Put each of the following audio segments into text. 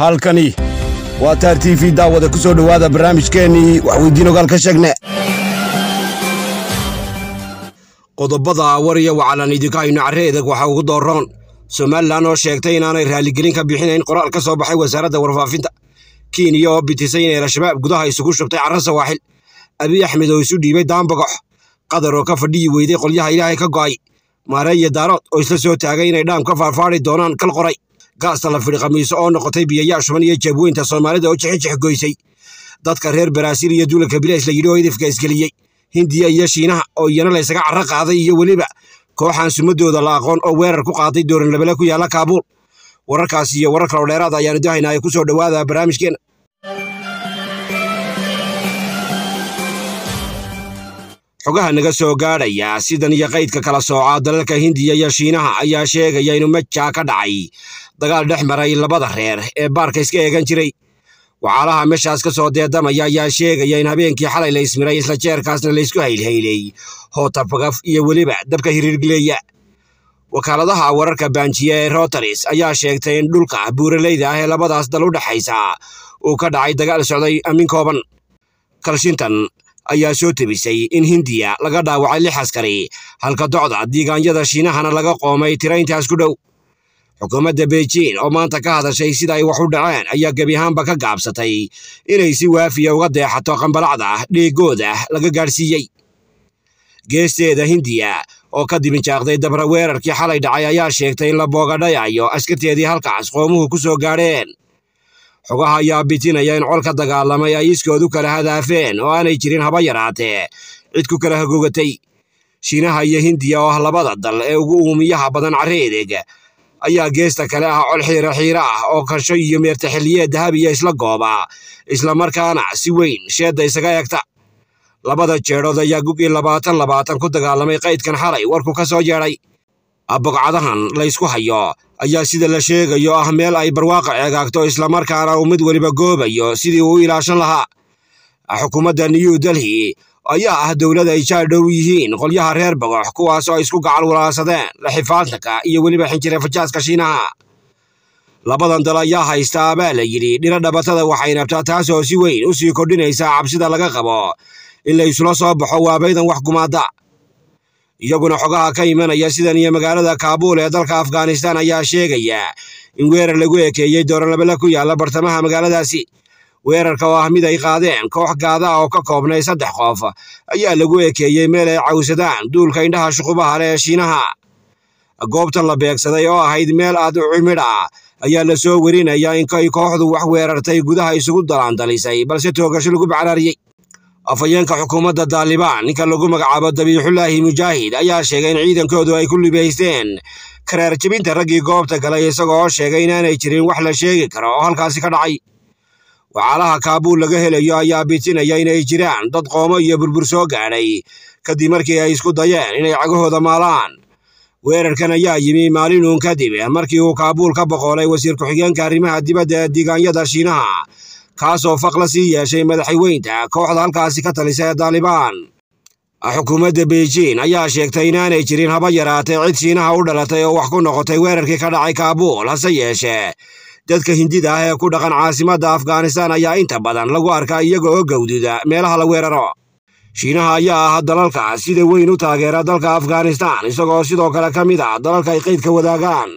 halkani waa taar t v daawada ku soo dhowaada barnaamijkeennii waxweydiin ogaal ka sheegne qodobada warya wacalan idinka haynu carre edag waxa ugu dooroon somalilan oo sheegtay inaanay raalligelin ka bixin in qoraal ka soo baxay wasaaradda warfaafinta kiiniya oo bitisay inay al-shabaab gudaha isugu shubtay carra sawaaxil abiy axmed oo isu dhiibay daanbagox qadar oo ka fadhiyi weyday qolyaha ilaahay ka go'ay maare iyo daarood oo isla soo taagay inay dhaam ka faarfaari doonaan kal qoray gaasta la fidhiqamiiso oo noqotay biyayaa shuban iyo jeebweynta soomaalida oo jixijix goysay dadka reer baraasiil iyo duulalka bilaash la yidhi oo idifka isgeliyey hindiya iyo shiinaha oo iyana laysaga carra qaaday iyo weliba kooxaan sumadooda la aqoon oo weerar ku qaaday dooranlabele ku yaalla kaabuul wararkaas iyo warar kaloo dheeraada ayaanu dahaynaa ee ku soo dhowaada barnaamijkeena xogaha naga soo gaadhaya sidan iyo qaydka kala sooca dalalka hindiya iyo shiinaha ayaa sheegaya inuu majaa ka dhacay dagaal dhex maray labada reer ee baarka iska eegan jiray waxaalaha meeshaas ka soo deedamaya ayaa sheegaya in habeenkii xalay la ismiray isla jeerkaasna laysku haylhaylay hootafagaf iyo weliba dabka hiriirgileeya wakaaladaha wararka baanjiya ee rotaris ayaa sheegtay in dhulka buuralayda ah ee labadaas dal u dhexaysa uu ka dhacay dagaal socday amin kooban kalshintan ayaa soo tebisay in hindiya laga dhaawacay lix askari halka docda diigaanyada shiinahana laga qoomay tirayntaas ku dhow xukuumadda beijiin oo maanta ka hadashay sida ay wax u dhaceen ayaa gebi ka gaabsatay inay si waafiya uga deexato qambalacda dheegooda laga gaadhsiiyey geesteeda hindiya oo ka dibinjaaqday dabra weerarkii xalay dhacay ayaa sheegtay in la boogadhayayo askarteedii halkaas qoomuhu ku soo gaadheen xogaha ayaa bitinaya in colka dagaalamay ay iskoodu kala hadaafeen oo aanay jirin haba yaraatee cid ku kala hagogatay shiinaha iyo hindiya oo ah labada dal ee ugu uumiyaha badan carreereg ayaa geesta kale ah col xiira xiira ah oo karsho iyo meerta meertaxiliyeed iyo isla gooba islamarkaana si weyn sheedda isaga egta labada jeedhood ayaa gugii labaatan labaatan ku dagaalamay qaydkan xalay warku ka soo yeedhay bogcadahan laysku hayo ayaa sida la sheegayo ah meel ay barwaaqa ceegaagto islamarkaana uu mid weliba goobayo sidii uu u ilaashan lahaa xukuumadda new delhi ayaa ah dowlad ay jaa dhow yihiin qolyaha reer bogox kuwaasoo ay isku gacal walaalsadeen laxifaadnaka iyo weliba xinjire fajaaska shiinaha labadan dal ayaa haysta abaa la yidhi dhiro dhabatada waxay nabtaa taasoo si weyn u sii kordhinaysa cabsida laga qabo in laysula soo baxo waabaydan wax gumaada iyaguna xogaha ka imanaya sidan iyo magaalada kaabuul ee dalka afghanistan ayaa sheegaya in weerar lagu ekeeyey dooranlabele ku yaalla bartamaha magaaladaasi weerarka oo ah mid ay qaadeen koox gaada ah oo ka koobnay saddex qof ayaa lagu ekeeyey meel ay cawsadaan duulka indhaha shuqubaha leh ee shiinaha goobtan la beegsaday oo ahayd meel aad u cimidh ah ayaa la soo werinayaa inkay kooxdu wax weerartay gudaha isugu dalaandalisay balse toogasho lagu bacraariyey afhayeenka xukuumadda daalibaan ninka lagu magacaabo dabiixullaahi mujaahid ayaa sheegay in ciidankoodu ay ku libaysteen karaar jibinta raggii goobta galay isagoo sheegay inaanay jirin wax la sheegi karo oo halkaasi ka dhacay waxaalaha kaabuul laga helayo ayaa bitinaya inay jiraan dad qoomo iyo burbur soo gaadhay kadib markii ay isku dayeen inay cagahooda maalaan weerarkan ayaa yimi maalin uun kadib markii uu kaabuul ka boqoolay wasiir ku-xigeenka arrimaha dibadda ee deegaanyada shiinaha kaasoo faqla sii yeeshay madaxweynta kooxda halkaasi ka talisa ee daalibaan xukuumadda beijing ayaa sheegtay inaanay jirin haba yaraatay cid shiinaha u dhalatay oo wax ku noqotay weerarkii ka dhacay kaabuul hase yeeshee dadka hindida ah ee ku dhaqan caasimadda afghanistan ayaa inta badan lagu arkaa iyagoo oo gawdida meelaha la weeraro shiinaha ayaa ah dalalkaas sida weyn u taageera dalka afghanistan isagoo sidoo kale ka mid ah dalalka ay qaydka wadaagaan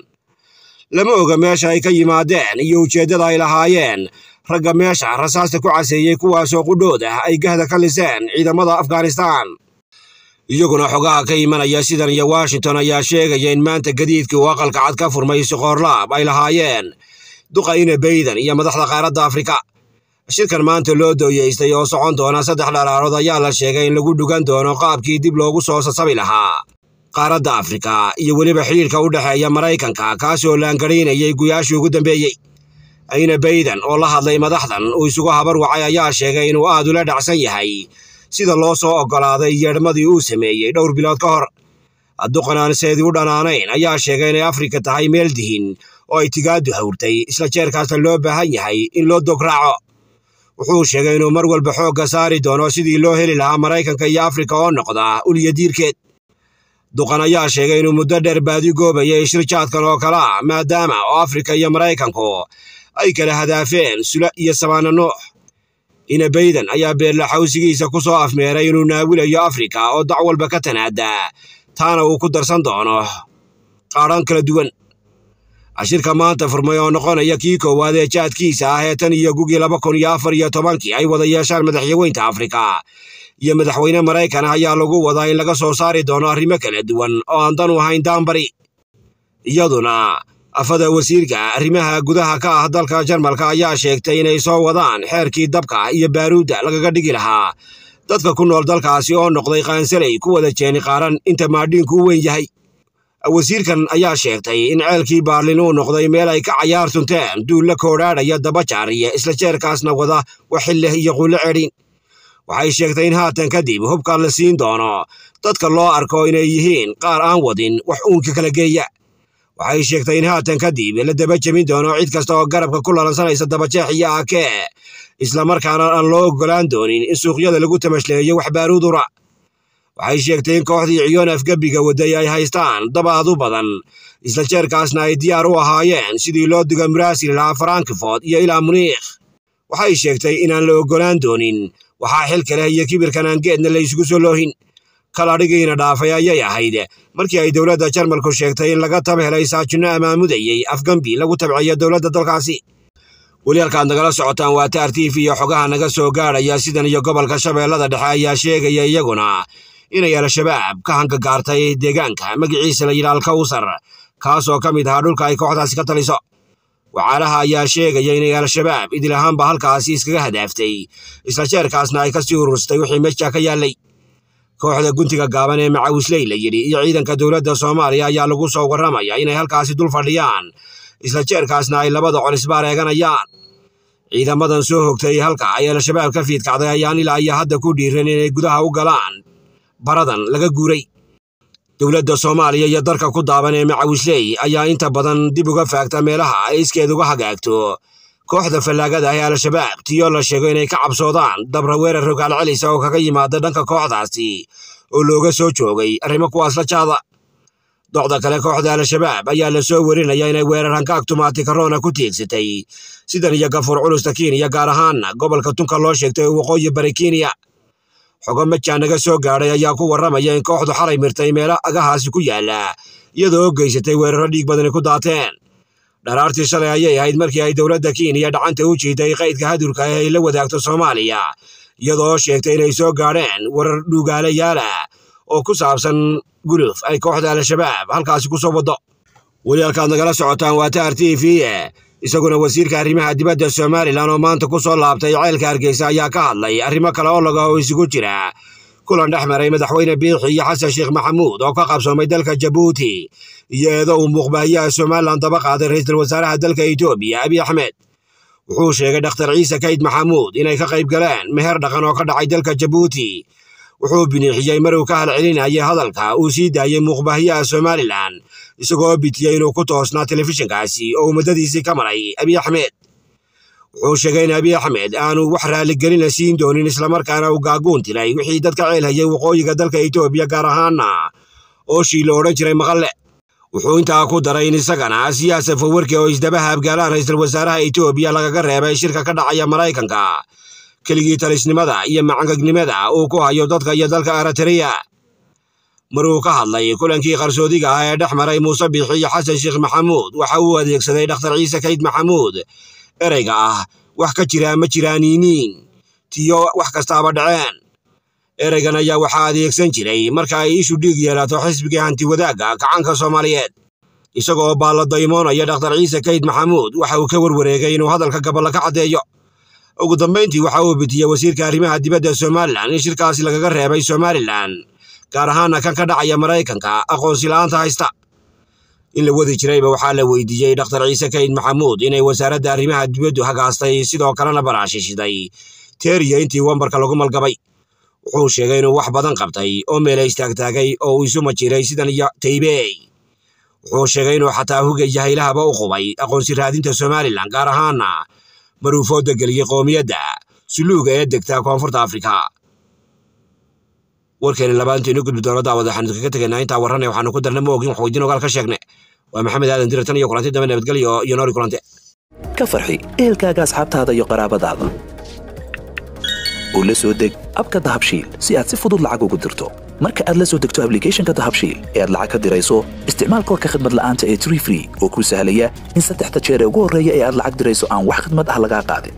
lama oga meesha ay ka yimaadeen iyo ujeeddada ay lahaayeen ragga meesha rasaasta ku caseeyey kuwaasoo qudhood ah ay gahda ka liseen ciidamada afghanistaan iyaguna xogaha ka imanaya sidan iyo washington ayaa sheegaya in maanta gadiidkii uu aqalka cad ka furmay soqoorlaab ay lahaayeen duqa ina bayden iyo madaxda qaaradda afrika shirkan maanta loo dooyeystay oo socon doona saddex dharaarood ayaa la sheegay in lagu dhugan doono qaabkii dib loogu soo sasabi lahaa qaaradda afrika iyo weliba xidhiirka u dhexeeya maraykanka kaasoo oo laangarhaynayay guyaashii ugu dambeeyey ayna baydan oo la hadlay madaxdan uu isugu habar wacay ayaa sheegay inuu aad ula dhacsan yahay sida loo soo oggolaaday yeedhmadii uu sameeyey dhowr bilood ka hor duqanaanseedii u dhanaanayn ayaa sheegay inay afrika tahay meel dihin oo ay tigaadu hawrtay isla jeerkaasna loo baahan yahay in loo dograaco wuxuu sheegay inuu mar walba xoogga saari doono sidii loo heli lahaa maraykanka iyo afrika oo noqda ulyadiirkeed duqan ayaa sheegay inuu muddo dheer baadi goobayay shir jaadkan oo kale ah maadaama oo afrika iyo maraykanku ay kala hadaafeen sula iyo sabaana noox inabeydan ayaa beerlaxawsigiisa ku soo afmeeray inuu naawilayo afrika oo dac walba ka tanaadaa taana uu ku darsan doono qaadhan kala duwan cashirka maanta furmay oo noqonaya kii koowaad ee jaadkiisa ah ee tan iyo gugii laba kun iyo afar iyo tobankii ay wada yeeshaan madaxyaweynta afrika iyo madaxweyne maraykan ah ayaa lagu wadaa in laga soo saari doono arrimo kala duwan oo aan dan u ahayn daanbari iyaduna afada wasiirka arrimaha gudaha ka ah dalka jarmalka ayaa sheegtay inay soo wadaan xeerkii dabka iyo baaruudda lagaga dhigi lahaa dadka ku nool dalkaasi oo noqday qaansalay ku wada jeeni qaaran inta maadhiinku u weyn yahay wasiirkan ayaa sheegtay in ceelkii baarlin uu noqday meel ay ka cayaartunteen duulla koodhaadhaya dabajaariya isla jeerkaasna wada waxilleh iyo qullo cedhin waxay sheegtay in haatan kadib hubka la siin doono dadka loo arko inay yihiin qaar aan wadin wax uunka kala geeya waxay sheegtay in haatan kadib la daba jebin doono cid kasta oo garabka ku lalansanaysa dabajeex iyo ake islamarkaana aan loo oggolaan doonin in suuqyada lagu tamashleeyo wax baaruudura waxay sheegtay in kooxdii ciyoon afgebiga waday ay haystaan dabaad u badan isla jeerkaasna ay diyaar u ahaayeen sidii loo digo muraasil ilaa farankifort iyo ilaa muniikh waxay sheegtay inaan la oggolaan doonin waxaa xilka leh iyo kibirkan aan geedna la isugu soo loohin kal adhigayna dhaafay ayay ahayd markii ay dowladda jarmalku sheegtay in laga tab helay saajinno amaamudayey afgambi lagu tabciyo dowladda dalkaasi waliyaalkaad nagala socotaan waa taar t v iyo xogaha naga soo gaadhaya sidan iyo gobolka shabeellada dhexe ayaa sheegaya iyaguna inay al-shabaab ka hangagaartay deegaanka magiciisa la yidha alkawsar kaas oo ka mid ahaa dhulka ay kooxdaasi ka taliso wacaalaha ayaa sheegaya inay al-shabaab idil ahaanba halkaasi iskaga hadaaftay isla jeerkaasna ay kasii sii wixii meesha ka yaallay kooxda guntiga gaaban ee macawisley la yidhi iyo ciidanka dowladda soomaaliya ayaa lagu soo warramaya inay halkaasi dul fadhiyaan isla jeerkaasna ay labada colisbaar eeganayaan ciidamadan soo hogtay halka ay al-shabaab ka fiidkacday ayaan ilaa iyo hadda ku dhiiran inay gudaha u galaan baradan laga guuray dowladda soomaaliya iyo darka ku daaban ee macawisley ayaa inta badan dib uga faagta meelaha ay iskeed uga hagaagto kooxda fallaagada ah ee al-shabaab tiyo la sheego inay ka cabsoodaan dabra weerar rogaal celisa oo kaga yimaada dhanka kooxdaasi oo looga soo joogay arrimo kuwaas la jaada docda kale kooxda al-shabaab ayaa la soo werinaya inay weerar hangaag tumaati karoona ku tiigsatay sidan iyo gafuur culusta kiniya gaar ahaana gobolka tunka loo sheegtay ee waqooyi bari kiniya xogo majaa naga soo gaadhay ayaa ku warramaya in kooxdu xalay mirtay meelo agahaasi ku yaala iyadoo oo geysatay weeraro dhiig badani ku daateen dharaartii shalay ayay ahayd markii ay dowladda kenya dhacanta u jiiday qaydka hadurka ah ay la wadaagto soomaaliya iyadoo sheegtay inay soo gaadheen warar dhuugaalayaala ah oo ku saabsan guluf ay kooxda al-shabaab halkaasi ku soo waddo weli halkaad nagala socotaan waa taar t v isaguna wasiirka arrimaha dibadda somalilan oo maanta ku soo laabtay ceelka hargeysa ayaa ka hadlay arrimo kale oo laga oo isugu jira kulan dhex maray madaxweyne biix iyo xasan sheekh maxamuud oo ka qabsoomay dalka jabuuti iyadoo uu muuqbaahiyaha somalilan daba qaaday ra-iisul wasaaraha dalka etoobiya abi axmed wuxuu sheegay dhakhtar ciise kayd maxamuud inay ka qayb galeen meher dhaqan oo ka dhacay dalka jabuuti wuxuu biniixiyey maruu ka halcelinayay hadalka uu sii daayey muuqbaahiyaha somalilan isagoo bitiyey inuu ku toosnaa telefishinkaasi oo uu ka maray abiy axmed wuxuu sheegay in abi axmed aanu wax raalligelina siin doonin islamarkaana uu gaaguun dilay wixii dadka ceelhayay waqooyiga dalka etoobiya gaar ahaana ooshii la odhan jiray maqalle wuxuu intaa ku daray in isagana siyaasa fawarki oo isdaba ra-iisul wasaaraha etoobiya lagaga reebay shirka ka dhacaya maraykanka keligii talisnimada iyo macangagnimada uu ku hayo dadka iyo dalka eritreya mar uu ka hadlay kulankii qarsoodiga ah ee dhex maray muuse biixi iyo xasan sheekh maxamuud waxa uu adeegsaday dhakhtar ciise kayd maxamuud ereyga ah wax ka jiraa ma jiraaniiniin tiyo wax kastaaba dhaceen ereygan ayaa waxaa adeegsan jiray marka ay ishu dhiig yeelaato xisbiga hantiwadaagga gacanka soomaaliyeed isagoo baalla daymoonaya dhakhtar ciise kayd maxamuud waxa uu ka warwareegay inuu hadalka gaballa ka caddeeyo ugu dambayntii waxa uu bitiyey wasiirka arrimaha dibadda somalilan in shirkaasi lagaga reebay somalilan gaar ahaana kan ka dhacaya maraykanka aqoonsi la'aanta haysta in la wadi jirayba waxaa la weydiiyey dhakhtar ciise kayd maxamuud inay wasaaradda arrimaha dibaddu hagaastay sidoo kalena baraashishiday teeriya intii wambarka lagu malgabay wuxuu sheegay inuu wax badan qabtay oo meela istaagtaagay oo uu isu majiray sidan iyo taybey wuxuu sheegay inuu xataa hugay yahaylahaba u qubay aqoonsi raadinta somalilan gaar ahaana maruufooda geliyey qoomiyadda suluuga ee degta koonfurta afrika warkeena labaanta inoo gudbi doono daawada waxaanu kaga tegaynaa intaa warranay waxaanu ku darna moogin wax weydiin ogaal ka sheegnay waa maxamed aadan dira iyo kulanti dambe nabadgelyo iyo noori kulante ka farxi ehelkaaga asxaabtaada iyo qaraabadaada oo la soo deg abka dahabshiil si aad si fudud lacag ugu dirto marka aad la soo degto ablicathonka dahabshiil ee aad lacag ka dirayso isticmaal koorka khadmad la'aanta ee tree oo kuu sahlaya in saddexda jeer ee ugu horreeya ee aad lacag dirayso aan wax khidmad ah lagaa qaadin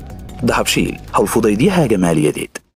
dahabshiil howlfudaydiyahaaga maaliyadeed